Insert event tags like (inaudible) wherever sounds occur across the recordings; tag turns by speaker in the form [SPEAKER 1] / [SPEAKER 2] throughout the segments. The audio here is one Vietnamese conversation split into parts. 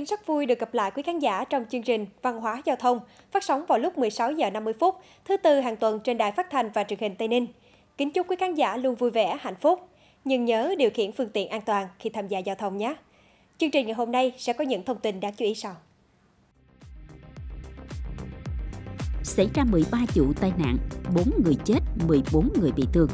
[SPEAKER 1] Uyên rất vui được gặp lại quý khán giả trong chương trình Văn hóa Giao thông phát sóng vào lúc 16 giờ 50 phút thứ tư hàng tuần trên đài phát thanh và truyền hình Tây Ninh. Kính chúc quý khán giả luôn vui vẻ, hạnh phúc. Nhưng nhớ điều khiển phương tiện an toàn khi tham gia giao thông nhé. Chương trình ngày hôm nay sẽ có những thông tin đáng chú ý sau.
[SPEAKER 2] Xảy ra 13 vụ tai nạn, 4 người chết, 14 người bị thương.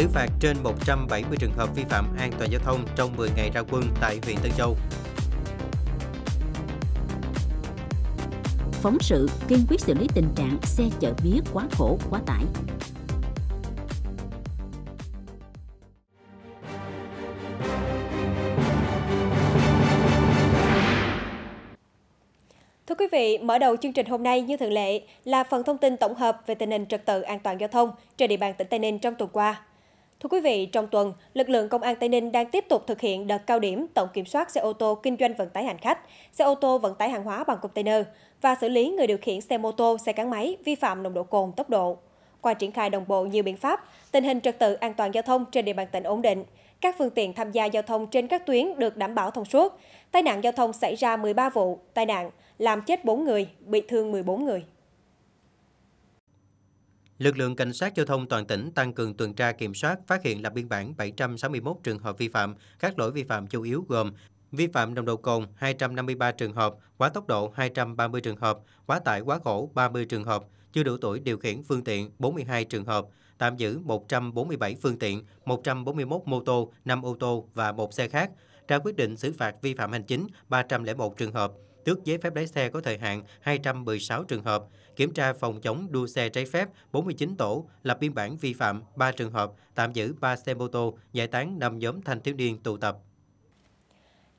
[SPEAKER 3] xử phạt trên 170 trường hợp vi phạm an toàn giao thông trong 10 ngày ra quân tại huyện Tân Châu.
[SPEAKER 2] Phóng sự kiên quyết xử lý tình trạng xe chở mía quá khổ, quá tải.
[SPEAKER 1] Thưa quý vị, mở đầu chương trình hôm nay như thường lệ là phần thông tin tổng hợp về tình hình trật tự an toàn giao thông trên địa bàn tỉnh Tây Ninh trong tuần qua. Thưa quý vị, trong tuần, lực lượng công an Tây Ninh đang tiếp tục thực hiện đợt cao điểm tổng kiểm soát xe ô tô kinh doanh vận tải hành khách, xe ô tô vận tải hàng hóa bằng container và xử lý người điều khiển xe mô tô, xe gắn máy vi phạm nồng độ cồn, tốc độ. Qua triển khai đồng bộ nhiều biện pháp, tình hình trật tự an toàn giao thông trên địa bàn tỉnh ổn định. Các phương tiện tham gia giao thông trên các tuyến được đảm bảo thông suốt. Tai nạn giao thông xảy ra 13 vụ, tai nạn làm chết 4 người, bị thương 14 người.
[SPEAKER 3] Lực lượng cảnh sát giao thông toàn tỉnh tăng cường tuần tra kiểm soát, phát hiện lập biên bản 761 trường hợp vi phạm, các lỗi vi phạm chủ yếu gồm vi phạm nồng độ cồn 253 trường hợp, quá tốc độ 230 trường hợp, quá tải quá khổ 30 trường hợp, chưa đủ tuổi điều khiển phương tiện 42 trường hợp, tạm giữ 147 phương tiện, 141 mô tô, 5 ô tô và một xe khác, ra quyết định xử phạt vi phạm hành chính 301 trường hợp, tước giấy phép lái xe có thời hạn 216 trường hợp, kiểm tra phòng chống đua xe trái phép 49 tổ, lập biên bản vi phạm 3 trường hợp, tạm giữ 3 xe mô tô, giải tán 5 nhóm thanh thiếu niên tụ tập.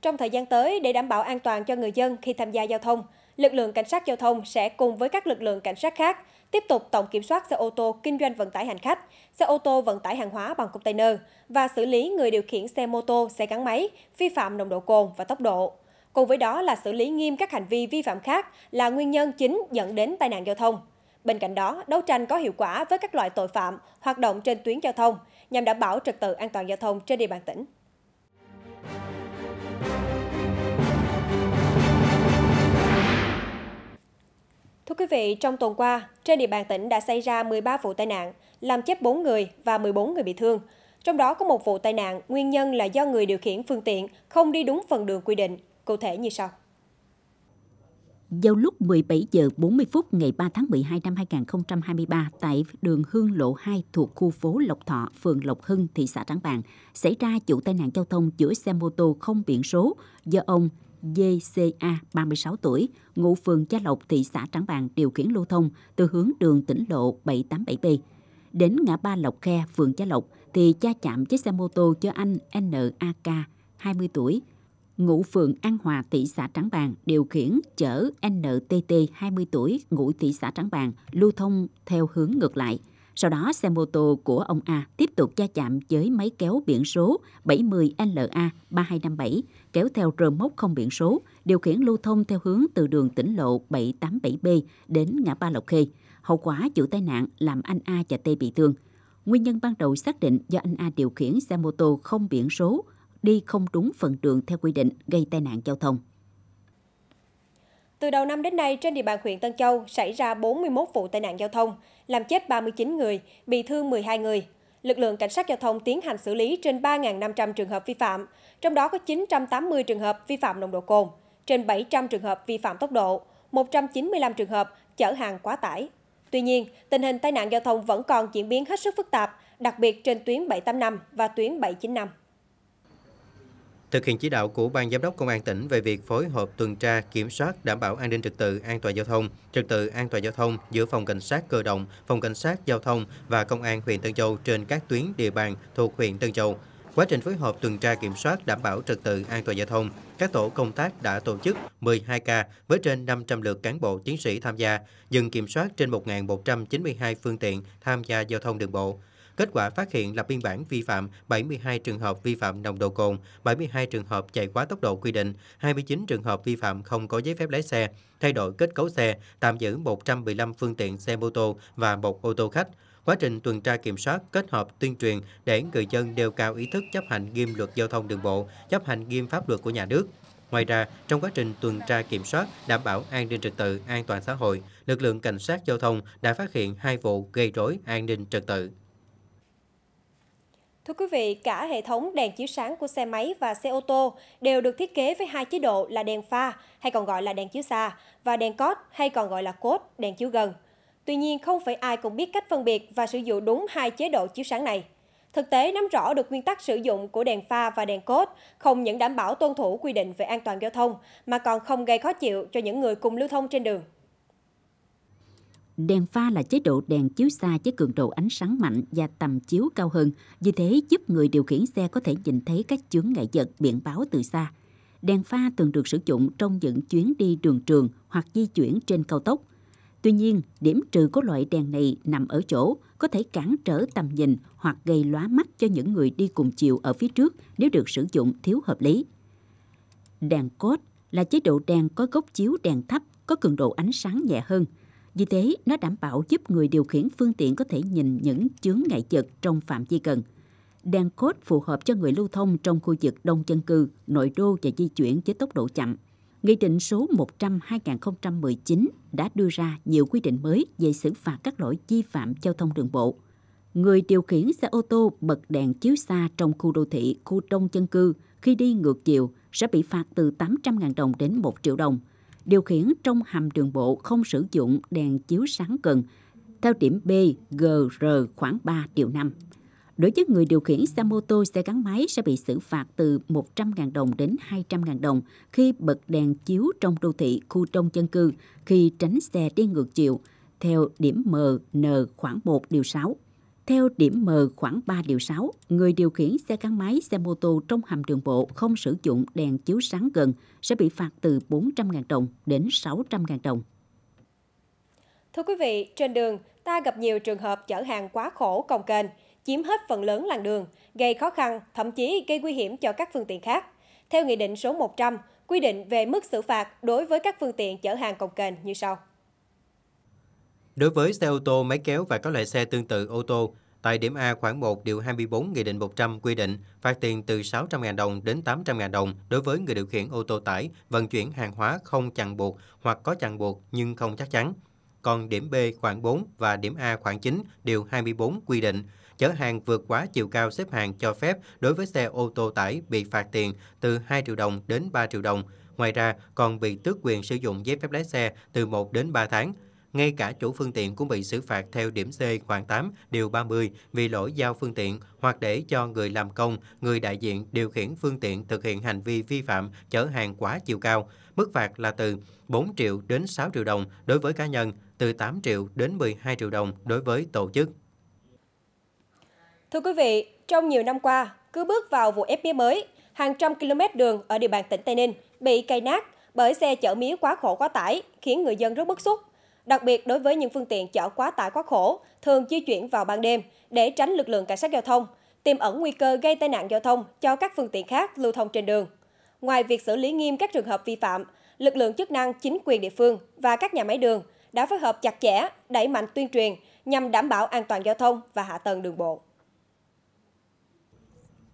[SPEAKER 1] Trong thời gian tới, để đảm bảo an toàn cho người dân khi tham gia giao thông, lực lượng cảnh sát giao thông sẽ cùng với các lực lượng cảnh sát khác tiếp tục tổng kiểm soát xe ô tô kinh doanh vận tải hành khách, xe ô tô vận tải hàng hóa bằng container và xử lý người điều khiển xe mô tô, xe gắn máy vi phạm nồng độ cồn và tốc độ. Cùng với đó là xử lý nghiêm các hành vi vi phạm khác là nguyên nhân chính dẫn đến tai nạn giao thông. Bên cạnh đó, đấu tranh có hiệu quả với các loại tội phạm hoạt động trên tuyến giao thông nhằm đảm bảo trật tự an toàn giao thông trên địa bàn tỉnh. Thưa quý vị, trong tuần qua, trên địa bàn tỉnh đã xảy ra 13 vụ tai nạn, làm chết 4 người và 14 người bị thương. Trong đó có một vụ tai nạn, nguyên nhân là do người điều khiển phương tiện không đi đúng phần đường quy định cụ thể như sau.
[SPEAKER 2] Vào lúc 17 giờ 40 phút ngày 3 tháng 12 năm 2023 tại đường Hương Lộ 2 thuộc khu phố Lộc Thọ, phường Lộc Hưng, thị xã Trảng Bàng, xảy ra vụ tai nạn giao thông giữa xe mô tô không biển số do ông DCA 36 tuổi, ngụ phường Gia Lộc, thị xã Trảng Bàng điều khiển lưu thông từ hướng đường tỉnh lộ 787B. Đến ngã ba Lộc Khe, phường Gia Lộc thì cha chạm với xe mô tô cho anh NAK 20 tuổi ngụ phường An Hòa, thị xã Trảng Bàng, điều khiển chở NTT 20 tuổi, ngụ thị xã Trảng Bàng, lưu thông theo hướng ngược lại. Sau đó, xe mô tô của ông A tiếp tục va chạm với máy kéo biển số 70LA3257, kéo theo rơ mốc không biển số, điều khiển lưu thông theo hướng từ đường tỉnh lộ 787B đến ngã ba Lộc Khê. Hậu quả vụ tai nạn làm anh A và T bị thương. Nguyên nhân ban đầu xác định do anh A điều khiển xe mô tô không biển số, đi không đúng phần đường theo quy định gây tai nạn giao thông.
[SPEAKER 1] Từ đầu năm đến nay, trên địa bàn huyện Tân Châu xảy ra 41 vụ tai nạn giao thông, làm chết 39 người, bị thương 12 người. Lực lượng cảnh sát giao thông tiến hành xử lý trên 3.500 trường hợp vi phạm, trong đó có 980 trường hợp vi phạm nồng độ cồn, trên 700 trường hợp vi phạm tốc độ, 195 trường hợp chở hàng quá tải. Tuy nhiên, tình hình tai nạn giao thông vẫn còn diễn biến hết sức phức tạp, đặc biệt trên tuyến 785 và tuyến 795
[SPEAKER 3] thực hiện chỉ đạo của Ban Giám đốc Công an tỉnh về việc phối hợp tuần tra, kiểm soát, đảm bảo an ninh trật tự, an toàn giao thông, trật tự an toàn giao thông giữa Phòng Cảnh sát Cơ động, Phòng Cảnh sát Giao thông và Công an huyện Tân Châu trên các tuyến địa bàn thuộc huyện Tân Châu. Quá trình phối hợp tuần tra kiểm soát đảm bảo trật tự an toàn giao thông, các tổ công tác đã tổ chức 12 ca với trên 500 lượt cán bộ chiến sĩ tham gia, dừng kiểm soát trên 1.192 phương tiện tham gia giao thông đường bộ, Kết quả phát hiện lập biên bản vi phạm 72 trường hợp vi phạm nồng độ cồn, 72 trường hợp chạy quá tốc độ quy định, 29 trường hợp vi phạm không có giấy phép lái xe, thay đổi kết cấu xe, tạm giữ 115 phương tiện xe mô tô và một ô tô khách quá trình tuần tra kiểm soát kết hợp tuyên truyền để người dân đều cao ý thức chấp hành nghiêm luật giao thông đường bộ, chấp hành nghiêm pháp luật của nhà nước. Ngoài ra, trong quá trình tuần tra kiểm soát đảm bảo an ninh trật tự, an toàn xã hội, lực lượng cảnh sát giao thông đã phát hiện hai vụ gây rối an ninh trật tự.
[SPEAKER 1] Thưa quý vị, cả hệ thống đèn chiếu sáng của xe máy và xe ô tô đều được thiết kế với hai chế độ là đèn pha hay còn gọi là đèn chiếu xa và đèn cốt hay còn gọi là cốt, đèn chiếu gần. Tuy nhiên, không phải ai cũng biết cách phân biệt và sử dụng đúng hai chế độ chiếu sáng này. Thực tế nắm rõ được nguyên tắc sử dụng của đèn pha và đèn cốt không những đảm bảo tuân thủ quy định về an toàn giao thông mà còn không gây khó chịu cho những người cùng lưu thông trên đường.
[SPEAKER 2] Đèn pha là chế độ đèn chiếu xa với cường độ ánh sáng mạnh và tầm chiếu cao hơn, vì thế giúp người điều khiển xe có thể nhìn thấy các chướng ngại vật biển báo từ xa. Đèn pha thường được sử dụng trong những chuyến đi đường trường hoặc di chuyển trên cao tốc. Tuy nhiên, điểm trừ của loại đèn này nằm ở chỗ có thể cản trở tầm nhìn hoặc gây lóa mắt cho những người đi cùng chiều ở phía trước nếu được sử dụng thiếu hợp lý. Đèn cốt là chế độ đèn có gốc chiếu đèn thấp, có cường độ ánh sáng nhẹ hơn – vì thế, nó đảm bảo giúp người điều khiển phương tiện có thể nhìn những chướng ngại vật trong phạm vi cần. Đèn cốt phù hợp cho người lưu thông trong khu vực đông dân cư, nội đô và di chuyển với tốc độ chậm. Nghị định số 100-2019 đã đưa ra nhiều quy định mới về xử phạt các lỗi vi phạm giao thông đường bộ. Người điều khiển xe ô tô bật đèn chiếu xa trong khu đô thị, khu đông dân cư khi đi ngược chiều sẽ bị phạt từ 800.000 đồng đến 1 triệu đồng – điều khiển trong hầm đường bộ không sử dụng đèn chiếu sáng cần, theo điểm B, G, R khoảng 3 điều năm. Đối với người điều khiển xe mô tô, xe gắn máy sẽ bị xử phạt từ 100.000 đồng đến 200.000 đồng khi bật đèn chiếu trong đô thị, khu đông dân cư, khi tránh xe đi ngược chiều, theo điểm M, N khoảng 1 điều 6. Theo điểm M khoảng 3 điều 6, người điều khiển xe gắn máy, xe mô tô trong hầm đường bộ không sử dụng đèn chiếu sáng gần sẽ bị phạt từ 400.000 đồng đến 600.000 đồng.
[SPEAKER 1] Thưa quý vị, trên đường, ta gặp nhiều trường hợp chở hàng quá khổ cồng kềnh, chiếm hết phần lớn làn đường, gây khó khăn, thậm chí gây nguy hiểm cho các phương tiện khác. Theo Nghị định số 100, quy định về mức xử phạt đối với các phương tiện chở hàng cồng kềnh như sau.
[SPEAKER 3] Đối với xe ô tô, máy kéo và các loại xe tương tự ô tô, tại điểm A khoảng 1 điều 24 Nghị định 100 quy định phạt tiền từ 600.000 đồng đến 800.000 đồng đối với người điều khiển ô tô tải vận chuyển hàng hóa không chặn buộc hoặc có chặn buộc nhưng không chắc chắn. Còn điểm B khoảng 4 và điểm A khoảng 9 điều 24 quy định chở hàng vượt quá chiều cao xếp hàng cho phép đối với xe ô tô tải bị phạt tiền từ 2 triệu đồng đến 3 triệu đồng. Ngoài ra, còn bị tước quyền sử dụng giấy phép lái xe từ 1 đến 3 tháng. Ngay cả chủ phương tiện cũng bị xử phạt theo điểm C khoảng 8 điều 30 vì lỗi giao phương tiện hoặc để cho người làm công, người đại diện điều khiển phương tiện thực hiện hành vi vi phạm chở hàng quá chiều cao. Mức phạt là từ 4 triệu đến 6 triệu đồng đối với cá nhân, từ 8 triệu đến 12 triệu đồng đối với tổ chức.
[SPEAKER 1] Thưa quý vị, trong nhiều năm qua, cứ bước vào vụ ép mía mới, hàng trăm km đường ở địa bàn tỉnh Tây Ninh bị cây nát bởi xe chở mía quá khổ quá tải, khiến người dân rất bức xúc. Đặc biệt đối với những phương tiện chở quá tải quá khổ, thường di chuyển vào ban đêm để tránh lực lượng cảnh sát giao thông, tiềm ẩn nguy cơ gây tai nạn giao thông cho các phương tiện khác lưu thông trên đường. Ngoài việc xử lý nghiêm các trường hợp vi phạm, lực lượng chức năng, chính quyền địa phương và các nhà máy đường đã phối hợp chặt chẽ, đẩy mạnh tuyên truyền nhằm đảm bảo an toàn giao thông và hạ tầng đường bộ.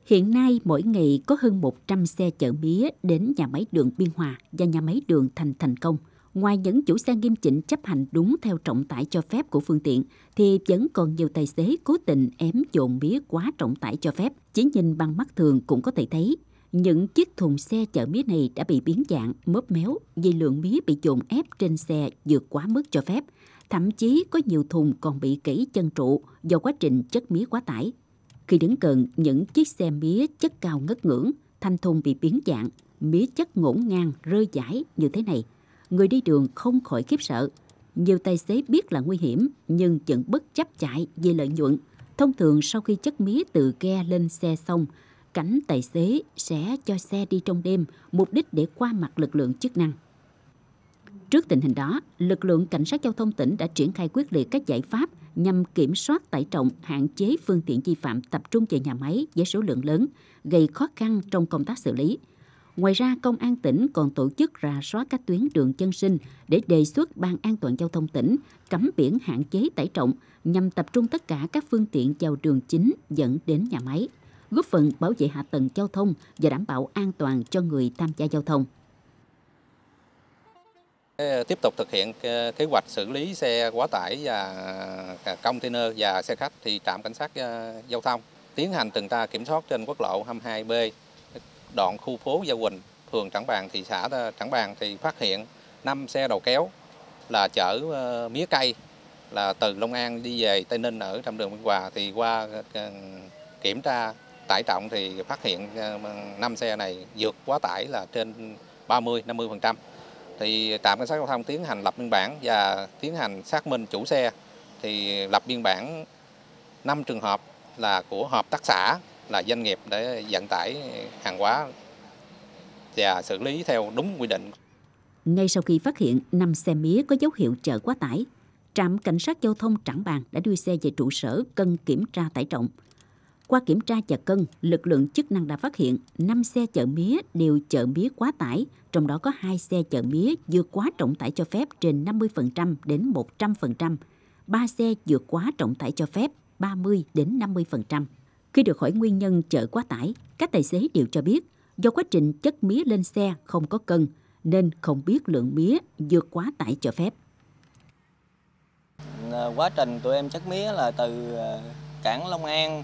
[SPEAKER 2] Hiện nay, mỗi ngày có hơn 100 xe chở mía đến nhà máy đường Biên Hòa và nhà máy đường Thành Thành Công – Ngoài những chủ xe nghiêm chỉnh chấp hành đúng theo trọng tải cho phép của phương tiện, thì vẫn còn nhiều tài xế cố tình ém dồn mía quá trọng tải cho phép. Chỉ nhìn bằng mắt thường cũng có thể thấy, những chiếc thùng xe chở mía này đã bị biến dạng, mớp méo vì lượng mía bị dồn ép trên xe vượt quá mức cho phép. Thậm chí có nhiều thùng còn bị kỹ chân trụ do quá trình chất mía quá tải. Khi đứng gần những chiếc xe mía chất cao ngất ngưỡng, thanh thùng bị biến dạng, mía chất ngổn ngang rơi giải như thế này – người đi đường không khỏi khiếp sợ. Nhiều tài xế biết là nguy hiểm nhưng vẫn bất chấp chạy vì lợi nhuận. Thông thường sau khi chất mía từ ghe lên xe xong, cảnh tài xế sẽ cho xe đi trong đêm, mục đích để qua mặt lực lượng chức năng. Trước tình hình đó, lực lượng cảnh sát giao thông tỉnh đã triển khai quyết liệt các giải pháp nhằm kiểm soát tải trọng, hạn chế phương tiện vi phạm tập trung về nhà máy với số lượng lớn, gây khó khăn trong công tác xử lý. Ngoài ra, Công an tỉnh còn tổ chức rà soát các tuyến đường chân sinh để đề xuất Ban an toàn giao thông tỉnh cấm biển hạn chế tải trọng nhằm tập trung tất cả các phương tiện vào đường chính dẫn đến nhà máy, góp phần bảo vệ hạ tầng giao thông và đảm bảo an toàn cho người tham gia giao thông.
[SPEAKER 3] Ờ, tiếp tục thực hiện kế hoạch xử lý xe quá tải và à, container và xe khách thì trạm cảnh sát ờ, giao thông tiến hành tuần tra kiểm soát trên quốc lộ 22B đoạn khu phố Gia Quỳnh, phường Trảng Bàng, thị xã Trảng Bàng thì phát hiện 5 xe đầu kéo là chở ờ, mía cây là từ Long An đi về Tây Ninh ở trạm đường Biên Hòa thì qua ờ, kiểm tra tải trọng thì phát hiện 5 ờ, xe này vượt quá tải là trên 30 50%. Thì trạm cảnh sát giao thông tiến hành lập biên bản và tiến hành xác minh chủ xe thì lập biên bản 5 trường hợp là của hợp tác xã là doanh nghiệp để vận tải hàng hóa và xử lý theo
[SPEAKER 4] đúng quy định.
[SPEAKER 2] Ngay sau khi phát hiện 5 xe mía có dấu hiệu chở quá tải, trạm cảnh sát giao thông Trảng Bàng đã đưa xe về trụ sở cân kiểm tra tải trọng. Qua kiểm tra và cân, lực lượng chức năng đã phát hiện 5 xe chở mía đều chở mía quá tải, trong đó có 2 xe chở mía vượt quá trọng tải cho phép trên 50% đến 100%, 3 xe vượt quá trọng tải cho phép 30 đến 50%. Khi được hỏi nguyên nhân chở quá tải, các tài xế đều cho biết do quá trình chất mía lên xe không có cân nên không biết lượng mía vượt quá tải cho phép.
[SPEAKER 3] Ờ, quá trình tụi em chất mía là từ ờ, cảng Long An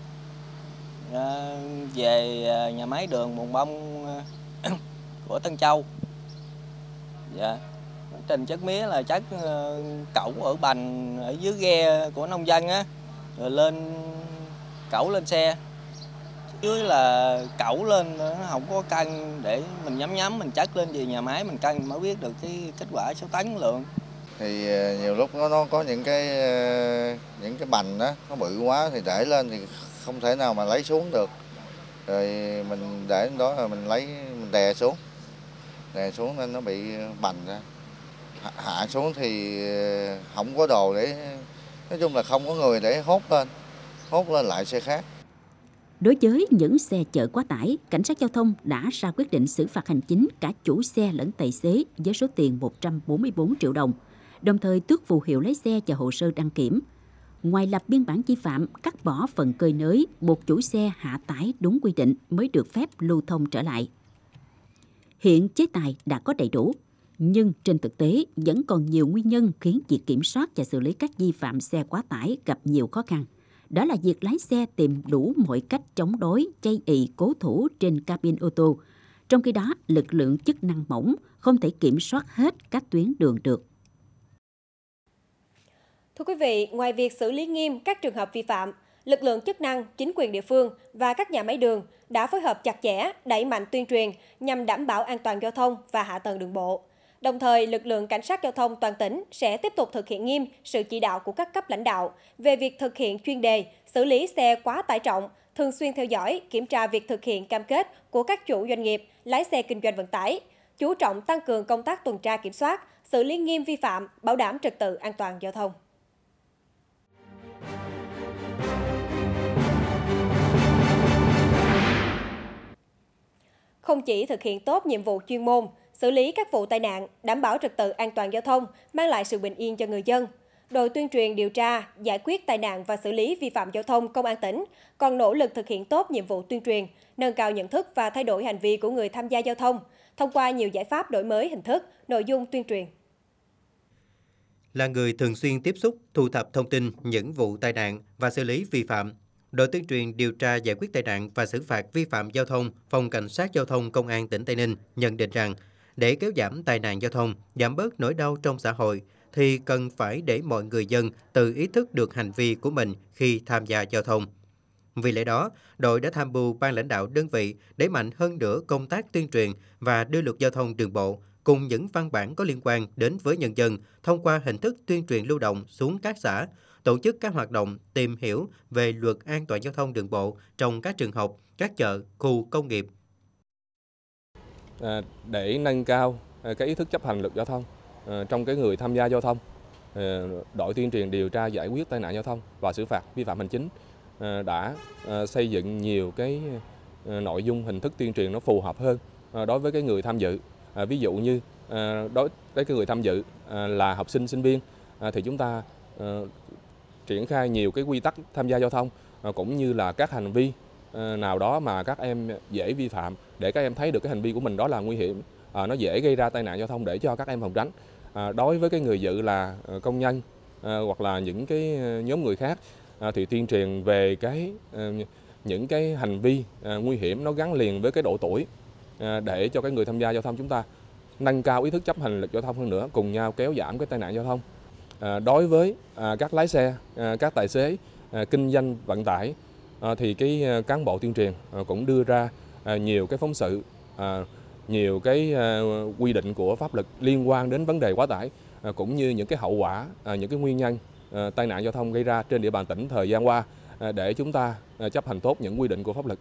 [SPEAKER 3] ờ, về nhà máy đường Mùng Bông (coughs) của Tân Châu. Dạ. Quá trình chất mía là chất cẩu ở bành ở dưới ghe của nông dân á rồi lên cẩu lên xe dưới là cẩu lên nó không có cân để mình nhắm nhắm mình chất lên về
[SPEAKER 4] nhà máy mình cân mới biết được cái kết quả số tấn lượng thì ờ, nhiều lúc nó nó có những cái ờ, những cái bành đó nó bự quá thì để lên thì không thể nào mà lấy xuống được rồi mình để đó rồi mình lấy mình đè xuống đè xuống nên nó bị bành ra hạ xuống thì ờ, không có đồ để nói chung là không có người để hốt lên thốt lên lại xe khác.
[SPEAKER 2] Đối với những xe chở quá tải, cảnh sát giao thông đã ra quyết định xử phạt hành chính cả chủ xe lẫn tài xế với số tiền 144 triệu đồng, đồng thời tước phù hiệu lái xe và hồ sơ đăng kiểm. Ngoài lập biên bản vi phạm, cắt bỏ phần cơi nới, buộc chủ xe hạ tải đúng quy định mới được phép lưu thông trở lại. Hiện chế tài đã có đầy đủ, nhưng trên thực tế vẫn còn nhiều nguyên nhân khiến việc kiểm soát và xử lý các vi phạm xe quá tải gặp nhiều khó khăn đó là việc lái xe tìm đủ mọi cách chống đối, chây ị cố thủ trên cabin ô tô. Trong khi đó, lực lượng chức năng mỏng không thể kiểm soát hết các tuyến đường được.
[SPEAKER 1] Thưa quý vị, ngoài việc xử lý nghiêm các trường hợp vi phạm, lực lượng chức năng, chính quyền địa phương và các nhà máy đường đã phối hợp chặt chẽ, đẩy mạnh tuyên truyền nhằm đảm bảo an toàn giao thông và hạ tầng đường bộ. Đồng thời, lực lượng cảnh sát giao thông toàn tỉnh sẽ tiếp tục thực hiện nghiêm sự chỉ đạo của các cấp lãnh đạo về việc thực hiện chuyên đề, xử lý xe quá tải trọng, thường xuyên theo dõi, kiểm tra việc thực hiện cam kết của các chủ doanh nghiệp, lái xe kinh doanh vận tải, chú trọng tăng cường công tác tuần tra kiểm soát, xử lý nghiêm vi phạm, bảo đảm trật tự an toàn giao thông. Không chỉ thực hiện tốt nhiệm vụ chuyên môn, xử lý các vụ tai nạn, đảm bảo trật tự an toàn giao thông, mang lại sự bình yên cho người dân. Đội tuyên truyền điều tra, giải quyết tai nạn và xử lý vi phạm giao thông Công an tỉnh còn nỗ lực thực hiện tốt nhiệm vụ tuyên truyền, nâng cao nhận thức và thay đổi hành vi của người tham gia giao thông thông qua nhiều giải pháp đổi mới hình thức, nội dung tuyên truyền
[SPEAKER 3] là người thường xuyên tiếp xúc, thu thập thông tin những vụ tai nạn và xử lý vi phạm. Đội tuyên truyền điều tra giải quyết tai nạn và xử phạt vi phạm giao thông, Phòng Cảnh sát Giao thông Công an tỉnh Tây Ninh nhận định rằng để kéo giảm tai nạn giao thông, giảm bớt nỗi đau trong xã hội thì cần phải để mọi người dân tự ý thức được hành vi của mình khi tham gia giao thông. Vì lẽ đó, đội đã tham mưu ban lãnh đạo đơn vị đẩy mạnh hơn nữa công tác tuyên truyền và đưa luật giao thông đường bộ cùng những văn bản có liên quan đến với nhân dân thông qua hình thức tuyên truyền lưu động xuống các xã, tổ chức các hoạt động tìm hiểu về luật an toàn giao thông đường bộ trong các trường
[SPEAKER 4] học, các chợ, khu công nghiệp, À, để nâng cao à, cái ý thức chấp hành luật giao thông à, trong cái người tham gia giao thông đội tuyên truyền điều tra giải quyết tai nạn giao thông và xử phạt vi phạm hành chính đã xây dựng nhiều cái nội dung hình thức tuyên truyền nó phù hợp hơn đối với cái người tham dự ví dụ như đối với cái người tham dự là học sinh sinh viên thì chúng ta triển khai nhiều cái quy tắc tham gia giao thông cũng như là các hành vi Ờ, nào đó mà các em dễ vi phạm để các em thấy được cái hành vi của mình đó là nguy hiểm à, nó dễ gây ra tai nạn giao thông để cho các em phòng tránh à, đối với cái người dự là công nhân à, hoặc là những cái nhóm người khác à, thì tuyên truyền về cái những cái hành vi à, nguy hiểm nó gắn liền với cái độ tuổi à, để cho cái người tham gia giao thông chúng ta nâng cao ý thức chấp hành luật giao thông hơn nữa cùng nhau kéo giảm cái tai nạn giao thông à, đối với à, các lái xe à, các tài xế à, kinh doanh vận tải Ờ, thì cái ờ, cán bộ tuyên truyền ờ, cũng đưa ra nhiều cái phóng sự, nhiều cái quy định của pháp luật liên quan đến vấn đề quá tải cũng như những cái hậu quả, những cái nguyên nhân tai nạn giao thông gây ra trên địa bàn tỉnh thời gian qua để chúng ta chấp hành tốt những quy định của pháp luật.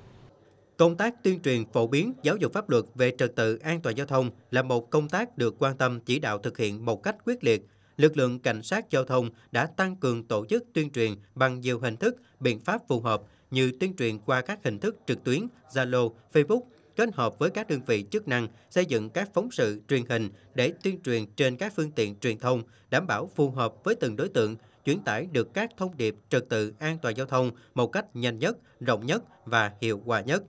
[SPEAKER 4] Công tác tuyên truyền phổ biến giáo dục pháp luật về trật tự an toàn giao thông là một
[SPEAKER 3] công tác được quan tâm chỉ đạo thực hiện một cách quyết liệt lực lượng cảnh sát giao thông đã tăng cường tổ chức tuyên truyền bằng nhiều hình thức, biện pháp phù hợp như tuyên truyền qua các hình thức trực tuyến, Zalo, Facebook, kết hợp với các đơn vị chức năng xây dựng các phóng sự truyền hình để tuyên truyền trên các phương tiện truyền thông, đảm bảo phù hợp với từng đối tượng, chuyển tải được các thông điệp trật tự an toàn giao thông một cách nhanh nhất, rộng nhất và
[SPEAKER 4] hiệu quả nhất.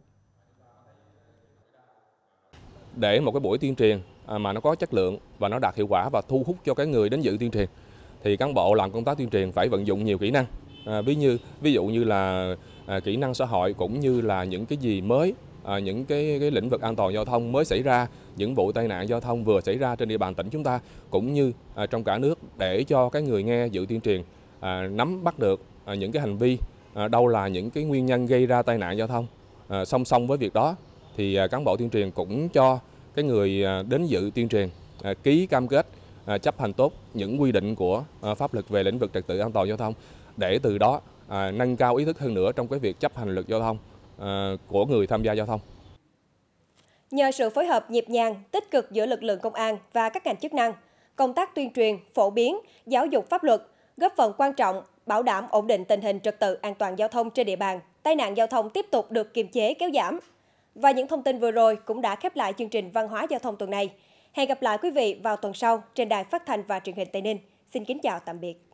[SPEAKER 4] Để một cái buổi tuyên truyền À, mà nó có chất lượng và nó đạt hiệu quả và thu hút cho cái người đến dự tuyên truyền thì cán bộ làm công tác tuyên truyền phải vận dụng nhiều kỹ năng à, ví như ví dụ như là à, kỹ năng xã hội cũng như là những cái gì mới à, những cái, cái lĩnh vực an toàn giao thông mới xảy ra những vụ tai nạn giao thông vừa xảy ra trên địa bàn tỉnh chúng ta cũng như à, trong cả nước để cho cái người nghe dự tuyên truyền à, nắm bắt được à, những cái hành vi à, đâu là những cái nguyên nhân gây ra tai nạn giao thông à, song song với việc đó thì à, cán bộ tuyên truyền cũng cho cái người à, đến dự tuyên truyền à, ký cam kết à, chấp hành tốt những quy định của pháp luật về lĩnh vực trật tự an toàn giao thông để từ đó nâng cao ý thức hơn nữa trong cái việc chấp hành luật giao thông của người tham gia giao thông.
[SPEAKER 1] Nhờ sự phối hợp nhịp nhàng, tích cực giữa lực lượng công an và các ngành chức năng, công tác tuyên truyền, phổ biến, giáo dục pháp luật góp phần quan trọng bảo đảm ổn định tình hình trật tự an toàn giao thông trên địa bàn, tai nạn giao thông tiếp tục được kiềm chế kéo giảm. Và những thông tin vừa rồi cũng đã khép lại chương trình Văn hóa Giao thông tuần này. Hẹn gặp lại quý vị vào tuần sau trên đài phát thanh và truyền hình Tây Ninh. Xin kính chào tạm biệt.